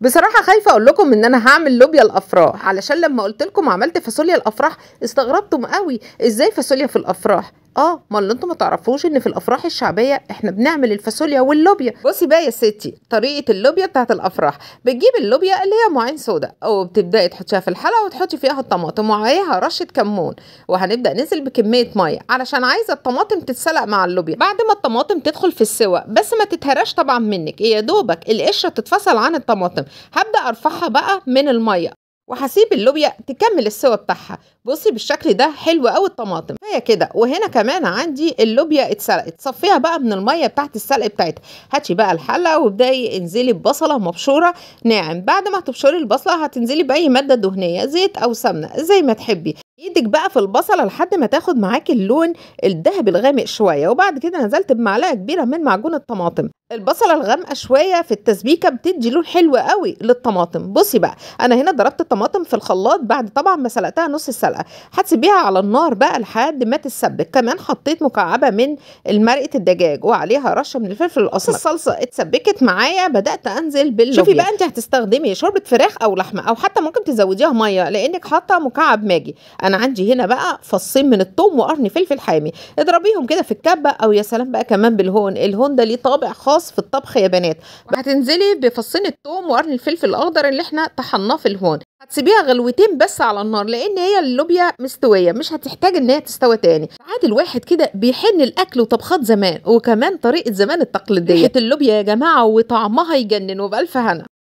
بصراحة خايفة أقول لكم إن أنا هعمل لوبيا الأفراح علشان لما قلت لكم عملت فاصوليا الأفراح استغربتم قوي إزاي فاصوليا في الأفراح اه ما اللي انتوا ما تعرفوش ان في الافراح الشعبيه احنا بنعمل الفاصوليا واللوبيا بصي بقى يا ستي طريقه اللوبيا بتاعت الافراح بتجيب اللوبيا اللي هي معين سودا وبتبداي تحطيها في الحله وتحطي فيها الطماطم وعليها رشه كمون وهنبدا ننزل بكميه ميه علشان عايزه الطماطم تتسلق مع اللوبيا بعد ما الطماطم تدخل في السوا بس ما تتهراش طبعا منك يا دوبك القشره تتفصل عن الطماطم هبدا ارفعها بقى من الميه وهسيب اللوبيا تكمل السوا بتاعها بصي بالشكل ده حلو قوي الطماطم هي كده وهنا كمان عندي اللوبيا اتسلقت صفيها بقى من الميه بتاعت السلق بتاعتها هاتي بقى الحله وابداي انزلي ببصله مبشوره ناعم بعد ما تبشري البصله هتنزلي باي ماده دهنيه زيت او سمنه زي ما تحبي ايدك بقى في البصله لحد ما تاخد معاكي اللون الذهبي الغامق شويه وبعد كده نزلت بمعلقه كبيره من معجون الطماطم البصله الغامقه شويه في التسبيكه بتدي لون حلو قوي للطماطم بصي بقى انا هنا ضربت الطماطم في الخلاط بعد طبعا ما سلقتها نص السلقه هتسيبيها على النار بقى لحد ما تتسبك كمان حطيت مكعبه من مرقه الدجاج وعليها رشه من الفلفل الاسمر الصلصه اتسبكت معايا بدات انزل باللوبيا شوفي بقى انت هتستخدمي شوربه فراخ او لحمه او حتى ممكن تزوديها ميه لانك حاطه مكعب ماجي انا عندي هنا بقى فصين من الثوم وقرن فلفل حامي اضربيهم كده في الكبه او يا سلام بقى كمان بالهون الهون ده ليه طابع خاص خاص في الطبخ يا بنات هتنزلي بفصين الثوم وقرن الفلفل الاخضر اللي احنا طحناه في الهون هتسيبيها غلوتين بس على النار لان هي اللوبيا مستويه مش هتحتاج ان هي تستوى تاني عاد الواحد كده بيحن الاكل وطبخات زمان وكمان طريقه زمان التقليديه اللوبيا يا جماعه وطعمها يجنن وبالف هنا